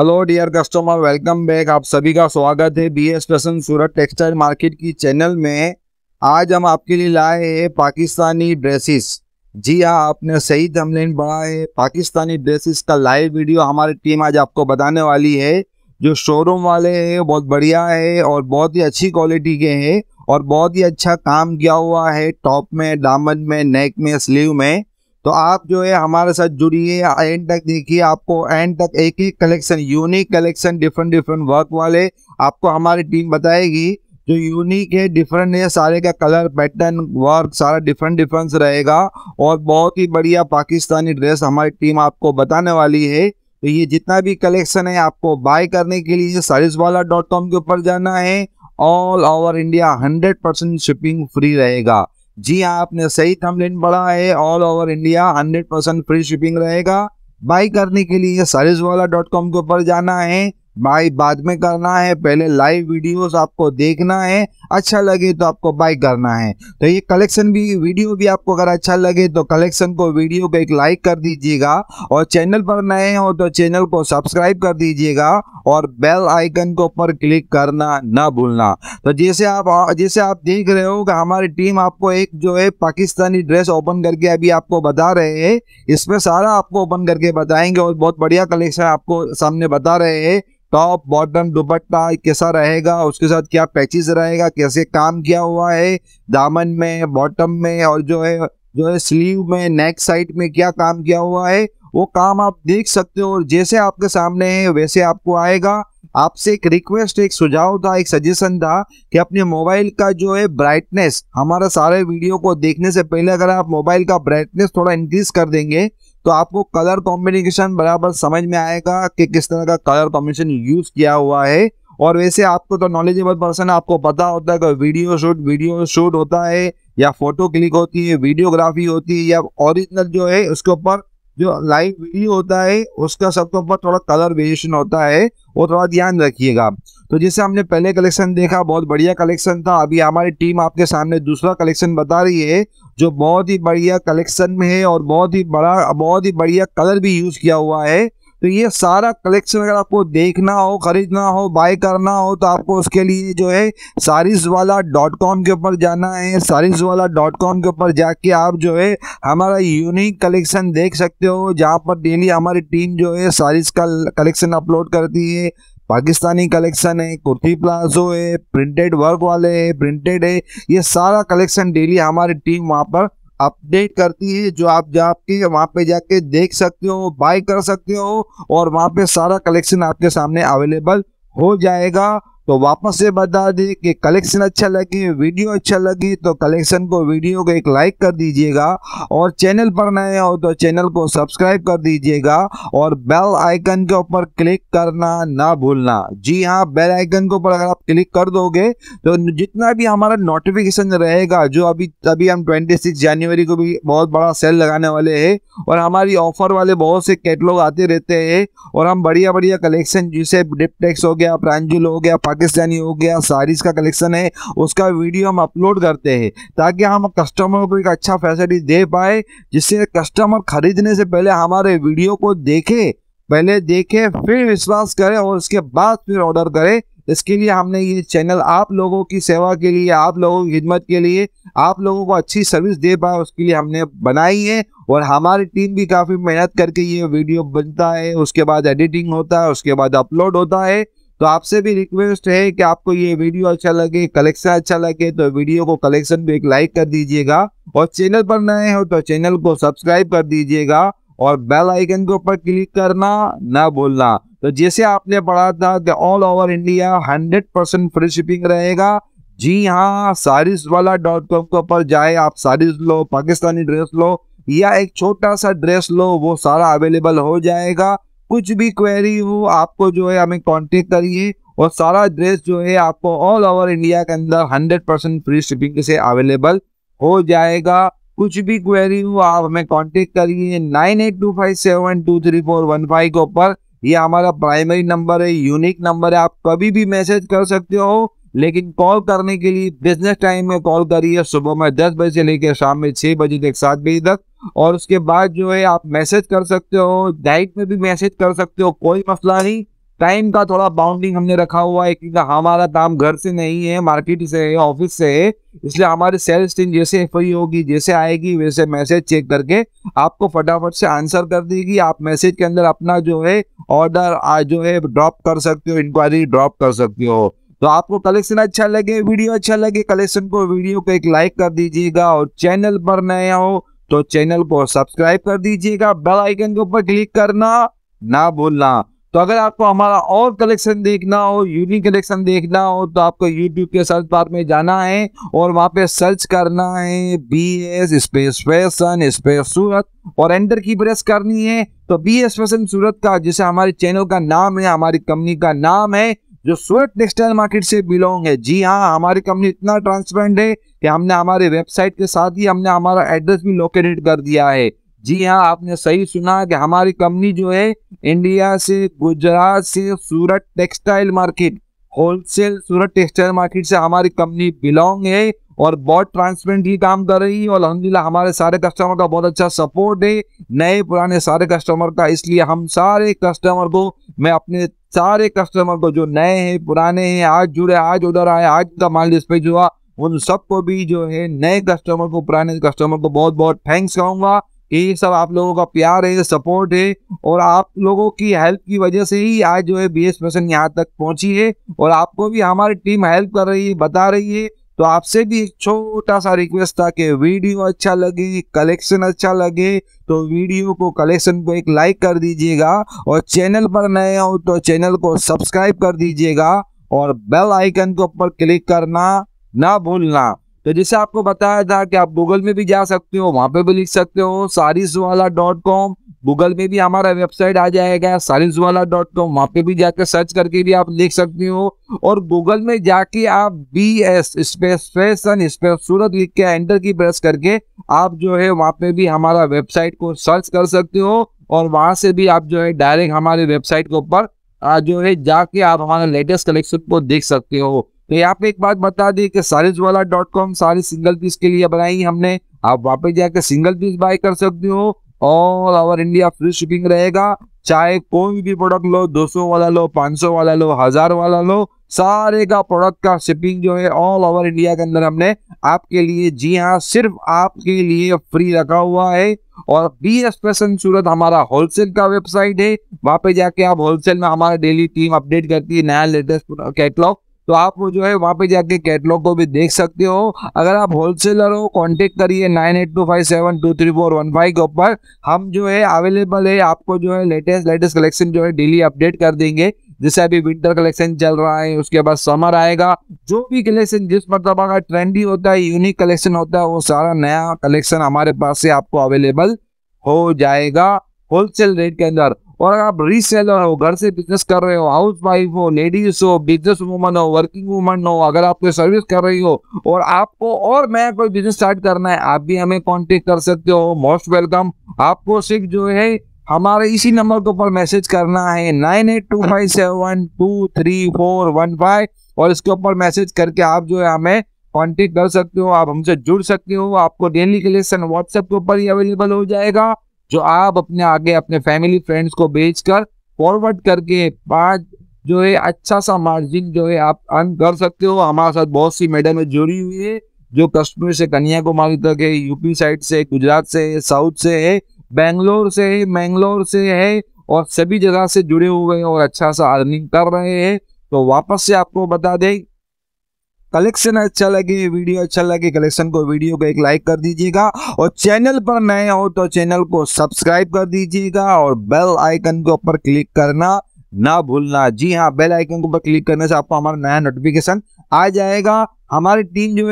hello dear customer welcome back आप सभी का स्वागत है B S fashion Surat textile market की चैनल में आज हम आपके लिए लाए हैं पाकिस्तानी ड्रेसेस जी हाँ आपने सही थमलेन बढ़ा है पाकिस्तानी ड्रेसेस का लाइव वीडियो हमारी टीम आज आपको बताने वाली है जो शोरूम वाले हैं बहुत बढ़िया है और बहुत ही अच्छी क्वालिटी के हैं और बहुत ही अच्छा काम किया हुआ है टॉप में दामन में नेक में स्लीव में तो आप जो है हमारे साथ जुड़िए एंड तक देखिए आपको एंड तक एक ही collection unique collection different different work वाले आपको हमारी टीम बताएगी जो यूनिक है डिफरेंट है सारे का कलर पैटर्न वर्क सारा डिफरेंट डिफरेंस रहेगा और बहुत ही बढ़िया पाकिस्तानी ड्रेस हमारी टीम आपको बताने वाली है तो ये जितना भी कलेक्शन है आपको बाय करने के लिए सारिस वाला डॉट कॉम के ऊपर जाना है all over India hundred percent shipping free रहेगा जी हाँ आपने सही थंबनेल पढ़ा है all over India hundred percent free shipping रहेगा बाई करने के लिए सर्विस वाला डॉट कॉम के ऊपर जाना है बाई बाद में करना है पहले लाइव वीडियोस आपको देखना है अच्छा लगे तो आपको बाई करना है तो ये कलेक्शन भी वीडियो भी आपको अगर अच्छा लगे तो कलेक्शन को वीडियो को एक लाइक कर दीजिएगा और चैनल पर नए हो तो चैनल को सब्सक्राइब कर दीजिएगा और बेल आइकन को ऊपर क्लिक करना ना भूलना तो जैसे आप जैसे आप देख रहे हो कि हमारी टीम आपको एक जो है पाकिस्तानी ड्रेस ओपन करके अभी आपको बता रहे है इसमें सारा आपको ओपन करके बताएंगे और बहुत बढ़िया कलेक्शन आपको सामने बता रहे है टॉप बॉटम दुपट्टा कैसा रहेगा उसके साथ क्या पैचेस रहेगा कैसे काम किया हुआ है दामन में बॉटम में और जो है जो है स्लीव में नेक साइड में क्या काम किया हुआ है वो काम आप देख सकते हो और जैसे आपके सामने है वैसे आपको आएगा आपसे एक रिक्वेस्ट एक सुझाव था एक सजेशन था कि अपने मोबाइल का जो है ब्राइटनेस हमारा सारे वीडियो को देखने से पहले अगर आप मोबाइल का ब्राइटनेस थोड़ा इंक्रीज कर देंगे तो आपको कलर कॉम्बिनेशन बराबर समझ में आएगा कि किस तरह का कलर कॉम्बिनेशन यूज किया हुआ है और वैसे आपको तो नॉलेजेबल पर्सन आपको पता होता है कि वीडियो शूट वीडियो शूट होता है या फोटो क्लिक होती है वीडियोग्राफी होती है या ओरिजिनल जो है उसके ऊपर जो लाइव वीडियो होता है उसका सबके ऊपर थोड़ा कलर वेरिएशन होता है वो थोड़ा ध्यान रखिएगा तो जैसे हमने पहले कलेक्शन देखा बहुत बढ़िया कलेक्शन था अभी हमारी टीम आपके सामने दूसरा कलेक्शन बता रही है जो बहुत ही बढ़िया कलेक्शन में है और बहुत ही बड़ा बहुत ही बढ़िया कलर भी यूज़ किया हुआ है तो ये सारा कलेक्शन अगर आपको देखना हो ख़रीदना हो बाय करना हो तो आपको उसके लिए जो है सारिस वाला डॉट कॉम के ऊपर जाना है सारिस वाला डॉट कॉम के ऊपर जाके आप जो है हमारा यूनिक कलेक्शन देख सकते हो जहाँ पर डेली हमारी टीम जो है सारिस का कलेक्शन अपलोड करती है पाकिस्तानी कलेक्शन है कुर्ती प्लाजो है प्रिंटेड वर्क वाले है प्रिंटेड है ये सारा कलेक्शन डेली हमारी टीम वहाँ पर अपडेट करती है जो आप जाके वहाँ पे जाके देख सकते हो बाय कर सकते हो और वहाँ पे सारा कलेक्शन आपके सामने अवेलेबल हो जाएगा तो वापस से बता दें कि कलेक्शन अच्छा लगे वीडियो अच्छा लगी तो कलेक्शन को वीडियो को एक लाइक कर दीजिएगा और चैनल पर नए हो तो चैनल को सब्सक्राइब कर दीजिएगा और बेल आइकन के ऊपर क्लिक करना ना भूलना जी हाँ बेल आइकन के ऊपर अगर आप क्लिक कर दोगे तो जितना भी हमारा नोटिफिकेशन रहेगा जो अभी अभी हम ट्वेंटी जनवरी को भी बहुत बड़ा सेल लगाने वाले है और हमारी ऑफर वाले बहुत से कैटलॉग आते रहते हैं और हम बढ़िया बढ़िया कलेक्शन जैसे डिपटेक्स हो गया प्रांजुल हो गया पाकिस्तानी हो गया सारीज़ का कलेक्शन है उसका वीडियो हम अपलोड करते हैं ताकि हम कस्टमर को एक अच्छा फैसिलिटी दे पाए जिससे कस्टमर खरीदने से पहले हमारे वीडियो को देखे पहले देखे फिर विश्वास करें और उसके बाद फिर ऑर्डर करें इसके लिए हमने ये चैनल आप लोगों की सेवा के लिए आप लोगों की खिदमत के लिए आप लोगों को अच्छी सर्विस दे पाए उसके लिए हमने बनाई है और हमारी टीम भी काफ़ी मेहनत करके ये वीडियो बनता है उसके बाद एडिटिंग होता है उसके बाद अपलोड होता है तो आपसे भी रिक्वेस्ट है कि आपको ये वीडियो अच्छा लगे कलेक्शन अच्छा लगे तो वीडियो को कलेक्शन पे एक लाइक कर दीजिएगा और चैनल पर नए हो तो चैनल को सब्सक्राइब कर दीजिएगा और बेल आइकन के ऊपर क्लिक करना ना भूलना तो जैसे आपने पढ़ा था कि all over India 100 percent free shipping रहेगा जी हाँ सारिस वाला डॉट कॉम के ऊपर जाए आप सारिस लो पाकिस्तानी ड्रेस लो या एक छोटा सा ड्रेस लो वो सारा अवेलेबल हो जाएगा कुछ भी क्वेरी हो आपको जो है हमें कांटेक्ट करिए और सारा ड्रेस जो है आपको ऑल ओवर इंडिया के अंदर हंड्रेड परसेंट फ्री शिपिंग से अवेलेबल हो जाएगा कुछ भी क्वेरी हो आप हमें कांटेक्ट करिए nine eight two five seven two three four one five के ऊपर ये हमारा प्राइमरी नंबर है यूनिक नंबर है आप कभी भी मैसेज कर सकते हो लेकिन कॉल करने के लिए बिजनेस टाइम में कॉल करिए सुबह में दस बजे से लेकर शाम में छः बजे तक सात बजे तक और उसके बाद जो है आप मैसेज कर सकते हो डाइट में भी मैसेज कर सकते हो कोई मसला नहीं टाइम का थोड़ा बाउंडिंग हमने रखा हुआ है क्योंकि हमारा काम घर से नहीं है मार्केट से है ऑफिस से है इसलिए हमारी सेल्स टीम जैसे एफ होगी जैसे आएगी वैसे मैसेज चेक करके आपको फटाफट से आंसर कर देगी आप मैसेज के अंदर अपना जो है ऑर्डर जो है ड्रॉप कर सकते हो इंक्वायरी ड्रॉप कर सकते हो तो आपको कलेक्शन अच्छा लगे वीडियो अच्छा लगे कलेक्शन को वीडियो को एक लाइक कर दीजिएगा और चैनल पर नया हो तो चैनल को सब्सक्राइब कर दीजिएगा बेल आइकन के ऊपर क्लिक करना ना भूलना तो अगर आपको हमारा और कलेक्शन देखना हो यूनिक कलेक्शन देखना हो तो आपको यूट्यूब के सर्च बार में जाना है और वहां पे सर्च करना है B S space fashion space Surat और एंटर की प्रेस करनी है तो बी एस फैशन सूरत का जिसे हमारे चैनल का नाम है हमारी कंपनी का नाम है जो स्वेट टेक्सटाइल मार्केट से बिलोंग है जी हाँ हमारी कंपनी इतना ट्रांसपेरेंट है कि हमने हमारे वेबसाइट के साथ ही हमने हमारा एड्रेस भी लोकेटेड कर दिया है जी हाँ आपने सही सुना कि हमारी कंपनी जो है इंडिया से गुजरात से Surat textile market wholesale Surat textile market से हमारी कंपनी बिलोंग है और बहुत ट्रांसपेरेंट ही काम कर रही है और अलहमदिल्ला हमारे सारे कस्टमर का बहुत अच्छा सपोर्ट है नए पुराने सारे कस्टमर का इसलिए हम सारे कस्टमर को मैं अपने सारे कस्टमर को जो नए हैं पुराने हैं आज जुड़े आज उधर आए आज का माल डिस्पेज हुआ उन सबको भी जो है नए कस्टमर को पुराने कस्टमर को बहुत बहुत थैंक्स कहूँगा कि ये सब आप लोगों का प्यार है सपोर्ट है और आप लोगों की हेल्प की वजह से ही आज जो है बी एस यहाँ तक पहुँची है और आपको भी हमारी टीम हेल्प कर रही है बता रही है तो आपसे भी एक छोटा सा रिक्वेस्ट था कि वीडियो अच्छा लगे कलेक्शन अच्छा लगे तो वीडियो को कलेक्शन को एक लाइक कर दीजिएगा और चैनल पर नए हो तो चैनल को सब्सक्राइब कर दीजिएगा और बेल आइकन के ऊपर क्लिक करना ना भूलना तो जैसे आपको बताया था कि आप गूगल में भी जा सकते हो वहां पे भी लिख सकते हो सारिस वाला डॉट कॉम गूगल में भी हमारा वेबसाइट आ जाएगा साइंस वाला डॉट कॉम वहाँ पे भी जाकर सर्च करके भी आप लिख सकते हो और गूगल में जाके आप B S space fashion space Surat लिख के एंटर की प्रेस करके आप जो है वहाँ पे भी हमारा वेबसाइट को सर्च कर सकते हो और वहाँ से भी आप जो है डायरेक्ट हमारे वेबसाइट के ऊपर जो है जाके आप हमारा लेटेस्ट कलेक्शन को देख सकते हो तो यहाँ पे एक बात बता दी कि सारिस वाला dot com sari single piece के लिए बनाई हमने आप वहाँ पे जाकर सिंगल पीस बाय कर सकते हो all over India free shipping रहेगा चाहे कोई भी प्रोडक्ट लो 200 वाला लो 500 वाला लो हजार वाला लो सारे का प्रोडक्ट का शिपिंग जो है ऑल ओवर इंडिया के अंदर हमने आपके लिए जी हाँ सिर्फ आपके लिए फ्री रखा हुआ है और बी एस सूरत हमारा होलसेल का वेबसाइट है वहां पे जाके आप होलसेल में हमारा डेली टीम अपडेट करती है नया लेटेस्ट कैटलॉग तो आप जो है वहाँ पे जाके कैटलॉग को भी देख सकते हो अगर आप होलसेलर हो कांटेक्ट करिए nine eight two five seven two three four one five के ऊपर हम जो है अवेलेबल है आपको जो है लेटेस्ट लेटेस्ट कलेक्शन जो है डेली अपडेट कर देंगे जैसे अभी विंटर कलेक्शन चल रहा है उसके बाद समर आएगा जो भी कलेक्शन जिस मतलब का ट्रेंडी होता है यूनिक कलेक्शन होता है वो सारा नया कलेक्शन हमारे पास से आपको अवेलेबल हो जाएगा होलसेल रेट के अंदर और अगर आप रीसेलर हो घर से बिजनेस कर रहे हो हाउस वाइफ हो लेडीज हो बिजनेस वूमन हो वर्किंग वूमन हो अगर आप कोई सर्विस कर रही हो और आपको और मैं कोई बिजनेस स्टार्ट करना है आप भी हमें कॉन्टेक्ट कर सकते हो मोस्ट वेलकम आपको सिर्फ जो है हमारे इसी नंबर के ऊपर मैसेज करना है nine eight two five seven two three four one five और इसके ऊपर मैसेज करके आप जो है हमें कॉन्टेक्ट कर सकते हो आप हमसे जुड़ सकते हो आपको डेली के लिए सन व्हाट्सएप के ऊपर ही अवेलेबल हो जाएगा जो आप अपने आगे अपने फैमिली फ्रेंड्स को बेच कर फॉरवर्ड करके पाँच जो है अच्छा सा मार्जिन जो है आप अर्न कर सकते हो हमारे साथ बहुत सी मेडल में जुड़ी हुई है जो कश्मीर से कन्याकुमारी तक है यूपी साइड से गुजरात से है साउथ से है बेंगलोर से है मैंगलोर से है और सभी जगह से जुड़े हुए हैं और अच्छा सा अर्निंग कर रहे हैं तो वापस से आपको बता दें कलेक्शन अच्छा लगे वीडियो अच्छा लगे कलेक्शन को वीडियो को एक लाइक कर दीजिएगा और चैनल पर नए हो तो चैनल को सब्सक्राइब कर दीजिएगा और बेल आइकन के ऊपर क्लिक करना ना भूलना जी हाँ बेल आइकन के ऊपर क्लिक करने से आपको हमारा नया नोटिफिकेशन आ जाएगा हमारी टीम जो है